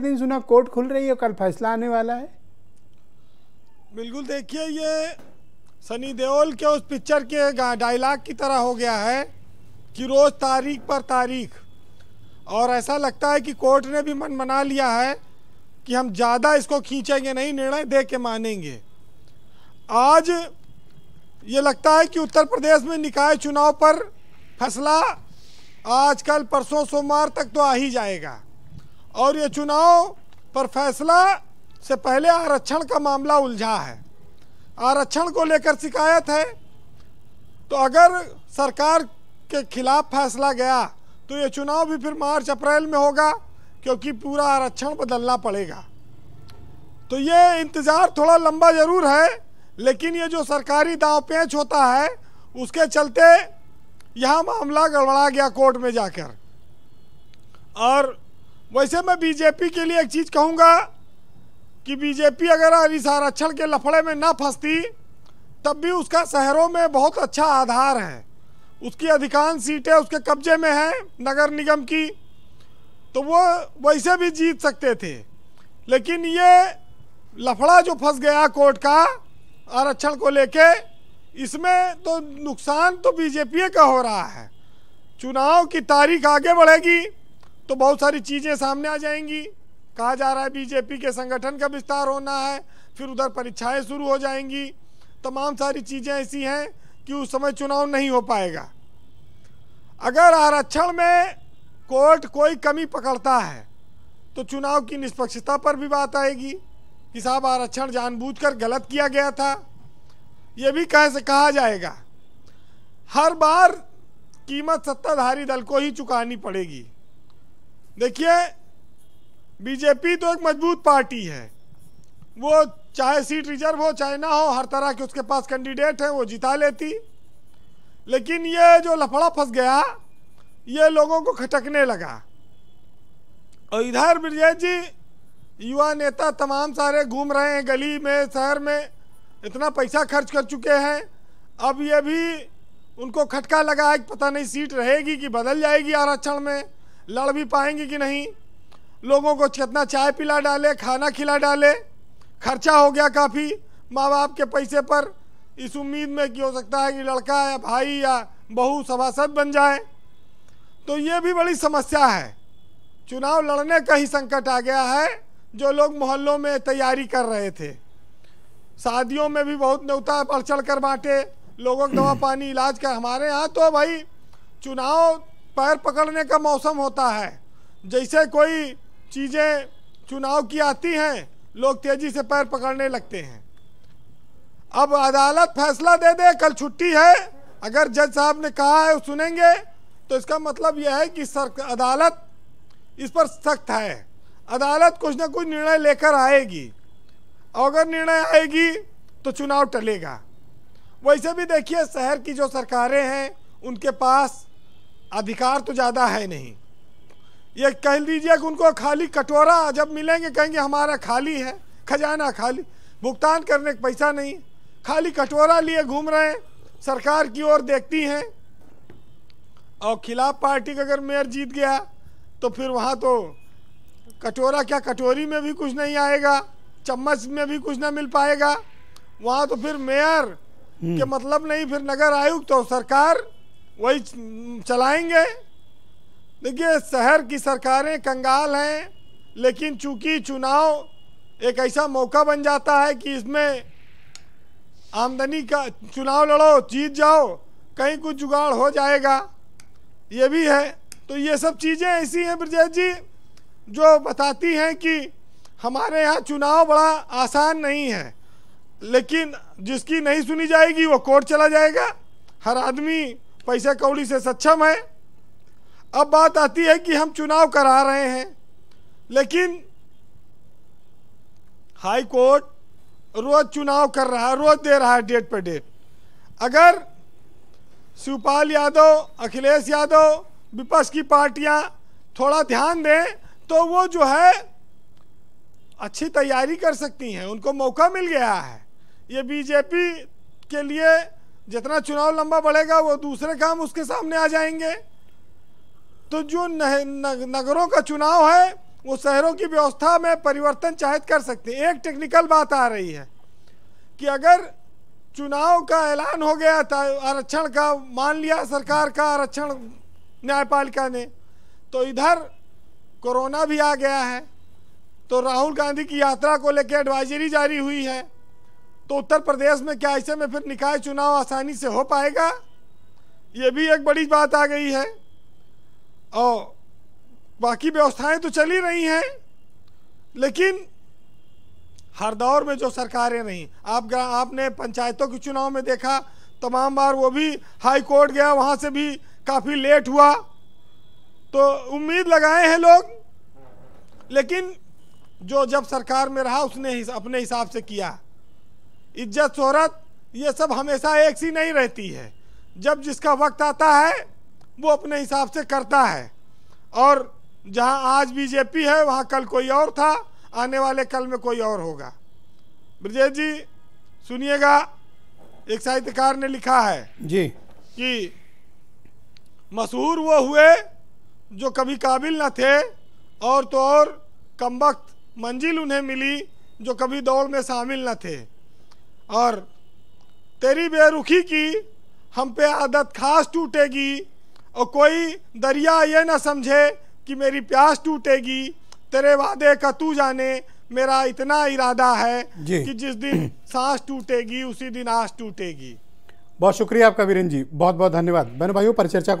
दिन सुना कोर्ट खुल रही है कल फैसला आने वाला है बिल्कुल देखिए ये सनी देओल के उस पिक्चर के डायलॉग की तरह हो गया है कि रोज़ तारीख पर तारीख और ऐसा लगता है कि कोर्ट ने भी मन बना लिया है कि हम ज़्यादा इसको खींचेंगे नहीं निर्णय दे के मानेंगे आज ये लगता है कि उत्तर प्रदेश में निकाय चुनाव पर फैसला आजकल परसों सोमवार तक तो आ ही जाएगा और ये चुनाव पर फैसला से पहले आरक्षण का मामला उलझा है आरक्षण को लेकर शिकायत है तो अगर सरकार के खिलाफ फैसला गया तो ये चुनाव भी फिर मार्च अप्रैल में होगा क्योंकि पूरा आरक्षण बदलना पड़ेगा तो ये इंतज़ार थोड़ा लंबा ज़रूर है लेकिन ये जो सरकारी दाव पेंच होता है उसके चलते यह मामला गड़बड़ा गया कोर्ट में जाकर और वैसे मैं बीजेपी के लिए एक चीज़ कहूँगा कि बीजेपी अगर इस आरक्षण के लफड़े में ना फंसती तब भी उसका शहरों में बहुत अच्छा आधार है उसकी अधिकांश सीटें उसके कब्जे में हैं नगर निगम की तो वो वैसे भी जीत सकते थे लेकिन ये लफड़ा जो फंस गया कोर्ट का आरक्षण को लेके इसमें तो नुकसान तो बीजेपी का हो रहा है चुनाव की तारीख आगे बढ़ेगी तो बहुत सारी चीज़ें सामने आ जाएंगी कहा जा रहा है बीजेपी के संगठन का विस्तार होना है फिर उधर परीक्षाएं शुरू हो जाएंगी तमाम सारी चीज़ें ऐसी हैं कि उस समय चुनाव नहीं हो पाएगा अगर आरक्षण में कोर्ट कोई कमी पकड़ता है तो चुनाव की निष्पक्षता पर भी बात आएगी कि साहब आरक्षण जानबूझकर गलत किया गया था ये भी कह से कहा जाएगा हर बार कीमत सत्ताधारी दल को ही चुकानी पड़ेगी देखिए बीजेपी तो एक मजबूत पार्टी है वो चाहे सीट रिजर्व हो चाहे ना हो हर तरह के उसके पास कैंडिडेट हैं वो जिता लेती लेकिन ये जो लफड़ा फंस गया ये लोगों को खटकने लगा और इधर ब्रजेश जी युवा नेता तमाम सारे घूम रहे हैं गली में शहर में इतना पैसा खर्च कर चुके हैं अब ये भी उनको खटका लगा है पता नहीं सीट रहेगी कि बदल जाएगी आरक्षण में लड़ भी पाएंगे कि नहीं लोगों को कितना चाय पिला डाले खाना खिला डाले खर्चा हो गया काफ़ी माँ बाप के पैसे पर इस उम्मीद में कि हो सकता है कि लड़का या भाई या बहू सभासद बन जाए तो ये भी बड़ी समस्या है चुनाव लड़ने का ही संकट आ गया है जो लोग मोहल्लों में तैयारी कर रहे थे शादियों में भी बहुत न्यौता बढ़ चढ़ कर बांटे लोगों को दवा पानी इलाज का हमारे यहाँ तो भाई चुनाव पैर पकड़ने का मौसम होता है जैसे कोई चीज़ें चुनाव की आती हैं लोग तेज़ी से पैर पकड़ने लगते हैं अब अदालत फैसला दे दे कल छुट्टी है अगर जज साहब ने कहा है सुनेंगे तो इसका मतलब यह है कि सर अदालत इस पर सख्त है अदालत कुछ ना कुछ निर्णय लेकर आएगी और अगर निर्णय आएगी तो चुनाव टलेगा वैसे भी देखिए शहर की जो सरकारें हैं उनके पास अधिकार तो ज़्यादा है नहीं ये कह लीजिए कि उनको खाली कटोरा जब मिलेंगे कहेंगे हमारा खाली है खजाना खाली भुगतान करने का पैसा नहीं खाली कटोरा लिए घूम रहे हैं सरकार की ओर देखती हैं और खिलाफ पार्टी का अगर मेयर जीत गया तो फिर वहाँ तो कटोरा क्या कटोरी में भी कुछ नहीं आएगा चम्मच में भी कुछ ना मिल पाएगा वहाँ तो फिर मेयर के हम्म। मतलब नहीं फिर नगर आयुक्त तो सरकार वही चलाएंगे देखिए शहर की सरकारें कंगाल हैं लेकिन चूंकि चुनाव एक ऐसा मौका बन जाता है कि इसमें आमदनी का चुनाव लड़ो जीत जाओ कहीं कुछ जुगाड़ हो जाएगा ये भी है तो ये सब चीज़ें ऐसी हैं ब्रजेश जी जो बताती हैं कि हमारे यहाँ चुनाव बड़ा आसान नहीं है लेकिन जिसकी नहीं सुनी जाएगी वो कोर्ट चला जाएगा हर आदमी पैसे कौड़ी से सक्षम है अब बात आती है कि हम चुनाव करा रहे हैं लेकिन हाई कोर्ट रोज चुनाव कर रहा है रोज दे रहा है डेट पर डेट अगर शिवपाल यादव अखिलेश यादव विपक्ष की पार्टियां थोड़ा ध्यान दें तो वो जो है अच्छी तैयारी कर सकती हैं उनको मौका मिल गया है ये बीजेपी के लिए जितना चुनाव लंबा बढ़ेगा वो दूसरे काम उसके सामने आ जाएंगे तो जो नगरों का चुनाव है वो शहरों की व्यवस्था में परिवर्तन चाहे कर सकते हैं एक टेक्निकल बात आ रही है कि अगर चुनाव का ऐलान हो गया था आरक्षण का मान लिया सरकार का आरक्षण न्यायपालिका ने तो इधर कोरोना भी आ गया है तो राहुल गांधी की यात्रा को लेकर एडवाइजरी जारी हुई है तो उत्तर प्रदेश में क्या ऐसे में फिर निकाय चुनाव आसानी से हो पाएगा ये भी एक बड़ी बात आ गई है और बाकी व्यवस्थाएं तो चल ही रही हैं लेकिन हर दौर में जो सरकारें रहीं आप आपने पंचायतों के चुनाव में देखा तमाम बार वो भी हाई कोर्ट गया वहाँ से भी काफ़ी लेट हुआ तो उम्मीद लगाए हैं लोग लेकिन जो जब सरकार में रहा उसने अपने हिसाब से किया इज्जत शोहरत ये सब हमेशा एक सी नहीं रहती है जब जिसका वक्त आता है वो अपने हिसाब से करता है और जहाँ आज बीजेपी है वहाँ कल कोई और था आने वाले कल में कोई और होगा ब्रजेश जी सुनिएगा एक साहित्यकार ने लिखा है जी कि मशहूर वो हुए जो कभी काबिल न थे और तो और कम वक्त मंजिल उन्हें मिली जो कभी दौड़ में शामिल न थे और तेरी बेरुखी की हम पे आदत खास टूटेगी और कोई दरिया ये ना समझे कि मेरी प्यास टूटेगी तेरे वादे का तू जाने मेरा इतना इरादा है कि जिस दिन सांस टूटेगी उसी दिन आस टूटेगी बहुत शुक्रिया आपका वीरेन जी बहुत बहुत धन्यवाद बहनों भाइयों परिचर्चा